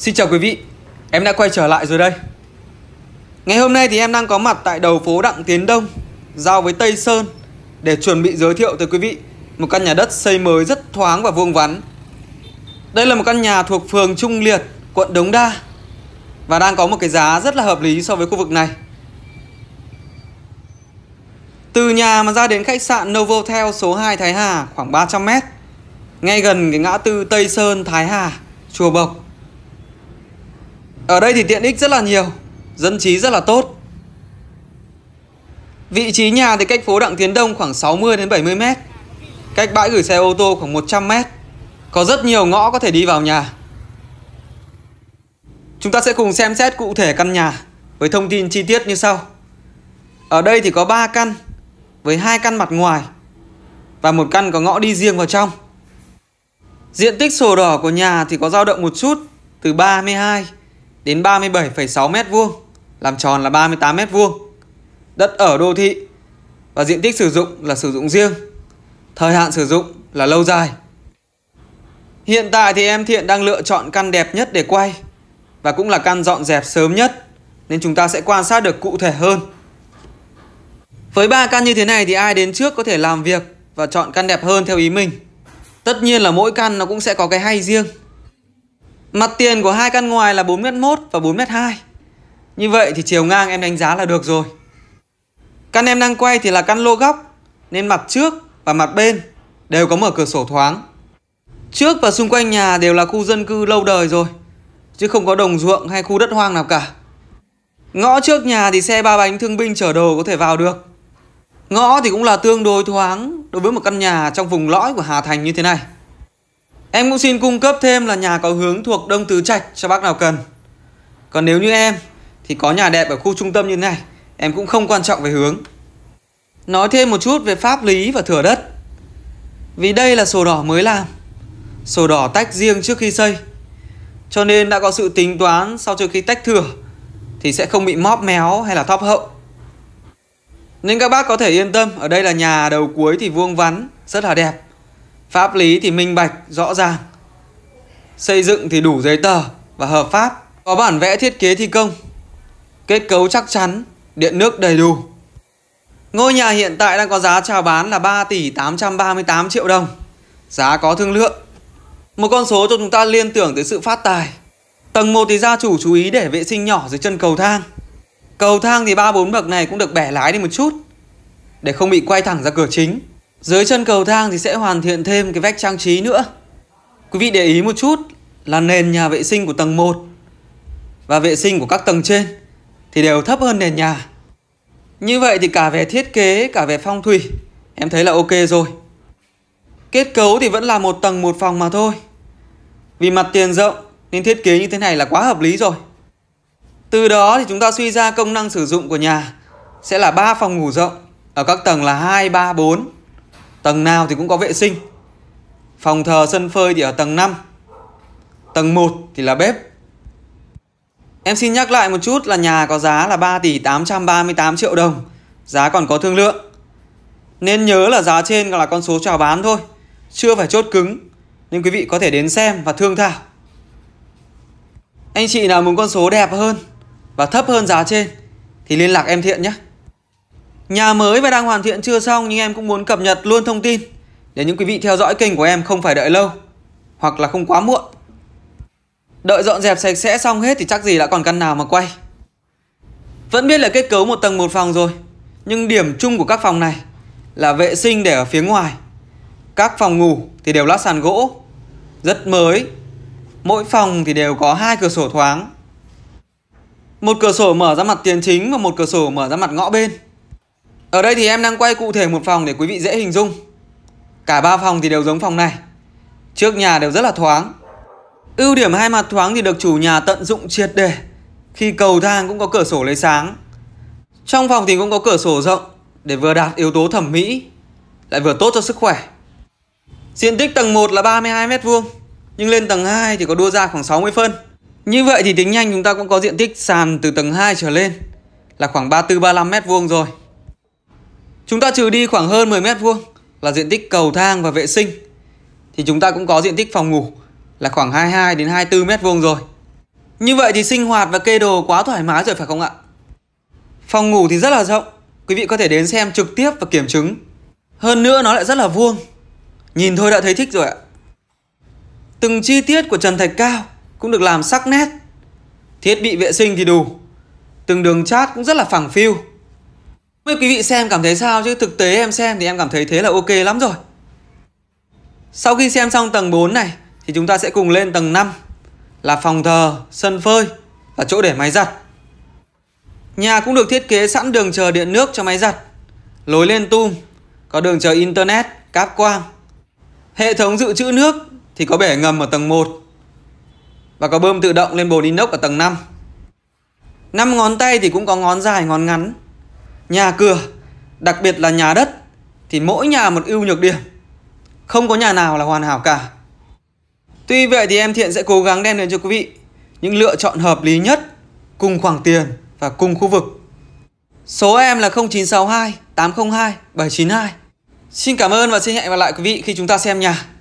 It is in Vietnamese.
Xin chào quý vị, em đã quay trở lại rồi đây Ngày hôm nay thì em đang có mặt tại đầu phố Đặng Tiến Đông Giao với Tây Sơn Để chuẩn bị giới thiệu tới quý vị Một căn nhà đất xây mới rất thoáng và vuông vắn Đây là một căn nhà thuộc phường Trung Liệt, quận Đống Đa Và đang có một cái giá rất là hợp lý so với khu vực này Từ nhà mà ra đến khách sạn Novotel số 2 Thái Hà khoảng 300m Ngay gần cái ngã tư Tây Sơn, Thái Hà, Chùa Bộc ở đây thì tiện ích rất là nhiều Dân trí rất là tốt Vị trí nhà thì cách phố Đặng Tiến Đông khoảng 60 đến 70 mét, Cách bãi gửi xe ô tô khoảng 100 mét, Có rất nhiều ngõ có thể đi vào nhà. Chúng ta sẽ cùng xem xét cụ thể căn nhà với thông tin chi tiết như sau. Ở đây thì có 3 căn với hai căn mặt ngoài và một căn có ngõ đi riêng vào trong. Diện tích sổ đỏ của nhà thì có dao động một chút từ 32 đến 37,6 m2, làm tròn là 38 m2. Đất ở đô thị và diện tích sử dụng là sử dụng riêng. Thời hạn sử dụng là lâu dài. Hiện tại thì em Thiện đang lựa chọn căn đẹp nhất để quay và cũng là căn dọn dẹp sớm nhất nên chúng ta sẽ quan sát được cụ thể hơn. Với ba căn như thế này thì ai đến trước có thể làm việc và chọn căn đẹp hơn theo ý mình. Tất nhiên là mỗi căn nó cũng sẽ có cái hay riêng. Mặt tiền của hai căn ngoài là 4m1 và 4m2. Như vậy thì chiều ngang em đánh giá là được rồi. Căn em đang quay thì là căn lô góc, nên mặt trước và mặt bên đều có mở cửa sổ thoáng. Trước và xung quanh nhà đều là khu dân cư lâu đời rồi, chứ không có đồng ruộng hay khu đất hoang nào cả. Ngõ trước nhà thì xe ba bánh thương binh chở đồ có thể vào được. Ngõ thì cũng là tương đối thoáng đối với một căn nhà trong vùng lõi của Hà Thành như thế này. Em cũng xin cung cấp thêm là nhà có hướng thuộc Đông Tứ Trạch cho bác nào cần. Còn nếu như em thì có nhà đẹp ở khu trung tâm như thế này, em cũng không quan trọng về hướng. Nói thêm một chút về pháp lý và thửa đất. Vì đây là sổ đỏ mới làm, sổ đỏ tách riêng trước khi xây. Cho nên đã có sự tính toán sau trước khi tách thửa thì sẽ không bị móp méo hay là thóp hậu. Nên các bác có thể yên tâm, ở đây là nhà đầu cuối thì vuông vắn, rất là đẹp Pháp lý thì minh bạch, rõ ràng. Xây dựng thì đủ giấy tờ và hợp pháp. Có bản vẽ thiết kế thi công. Kết cấu chắc chắn, điện nước đầy đủ. Ngôi nhà hiện tại đang có giá chào bán là 3 tỷ 838 triệu đồng. Giá có thương lượng. Một con số cho chúng ta liên tưởng tới sự phát tài. Tầng 1 thì gia chủ chú ý để vệ sinh nhỏ dưới chân cầu thang. Cầu thang thì ba bốn bậc này cũng được bẻ lái đi một chút để không bị quay thẳng ra cửa chính. Dưới chân cầu thang thì sẽ hoàn thiện thêm cái vách trang trí nữa. Quý vị để ý một chút là nền nhà vệ sinh của tầng 1 và vệ sinh của các tầng trên thì đều thấp hơn nền nhà. Như vậy thì cả về thiết kế, cả về phong thủy em thấy là ok rồi. Kết cấu thì vẫn là một tầng một phòng mà thôi. Vì mặt tiền rộng nên thiết kế như thế này là quá hợp lý rồi. Từ đó thì chúng ta suy ra công năng sử dụng của nhà sẽ là 3 phòng ngủ rộng ở các tầng là 2, 3, 4 Tầng nào thì cũng có vệ sinh Phòng thờ sân phơi thì ở tầng 5 Tầng 1 thì là bếp Em xin nhắc lại một chút là nhà có giá là 3 tỷ 838 triệu đồng Giá còn có thương lượng Nên nhớ là giá trên là con số chào bán thôi Chưa phải chốt cứng Nên quý vị có thể đến xem và thương thảo Anh chị nào muốn con số đẹp hơn Và thấp hơn giá trên Thì liên lạc em thiện nhé Nhà mới và đang hoàn thiện chưa xong nhưng em cũng muốn cập nhật luôn thông tin để những quý vị theo dõi kênh của em không phải đợi lâu hoặc là không quá muộn. Đợi dọn dẹp sạch sẽ xong hết thì chắc gì đã còn căn nào mà quay. Vẫn biết là kết cấu một tầng một phòng rồi, nhưng điểm chung của các phòng này là vệ sinh để ở phía ngoài. Các phòng ngủ thì đều lát sàn gỗ, rất mới. Mỗi phòng thì đều có hai cửa sổ thoáng. Một cửa sổ mở ra mặt tiền chính và một cửa sổ mở ra mặt ngõ bên. Ở đây thì em đang quay cụ thể một phòng để quý vị dễ hình dung. Cả ba phòng thì đều giống phòng này. Trước nhà đều rất là thoáng. Ưu điểm hai mặt thoáng thì được chủ nhà tận dụng triệt để. Khi cầu thang cũng có cửa sổ lấy sáng. Trong phòng thì cũng có cửa sổ rộng để vừa đạt yếu tố thẩm mỹ lại vừa tốt cho sức khỏe. Diện tích tầng 1 là 32 m2 nhưng lên tầng 2 thì có đua ra khoảng 60 phân. Như vậy thì tính nhanh chúng ta cũng có diện tích sàn từ tầng 2 trở lên là khoảng 34 35 m2 rồi. Chúng ta trừ đi khoảng hơn 10 mét vuông là diện tích cầu thang và vệ sinh thì chúng ta cũng có diện tích phòng ngủ là khoảng 22 đến 24 mét vuông rồi. Như vậy thì sinh hoạt và kê đồ quá thoải mái rồi phải không ạ? Phòng ngủ thì rất là rộng, quý vị có thể đến xem trực tiếp và kiểm chứng. Hơn nữa nó lại rất là vuông. Nhìn thôi đã thấy thích rồi ạ. Từng chi tiết của trần thạch cao cũng được làm sắc nét. Thiết bị vệ sinh thì đủ. Từng đường chat cũng rất là phẳng phiu. Mấy quý vị xem cảm thấy sao chứ thực tế em xem thì em cảm thấy thế là ok lắm rồi. Sau khi xem xong tầng 4 này thì chúng ta sẽ cùng lên tầng 5 là phòng thờ, sân phơi và chỗ để máy giặt. Nhà cũng được thiết kế sẵn đường chờ điện nước cho máy giặt, lối lên tum, có đường chờ internet, cáp quang. Hệ thống dự trữ nước thì có bể ngầm ở tầng 1 và có bơm tự động lên bồn inox ở tầng 5. Năm ngón tay thì cũng có ngón dài, ngón ngắn nhà cửa, đặc biệt là nhà đất thì mỗi nhà một ưu nhược điểm. Không có nhà nào là hoàn hảo cả. Tuy vậy thì em Thiện sẽ cố gắng đem đến cho quý vị những lựa chọn hợp lý nhất cùng khoảng tiền và cùng khu vực. Số em là 0962 802 792. Xin cảm ơn và xin hẹn gặp lại quý vị khi chúng ta xem nhà.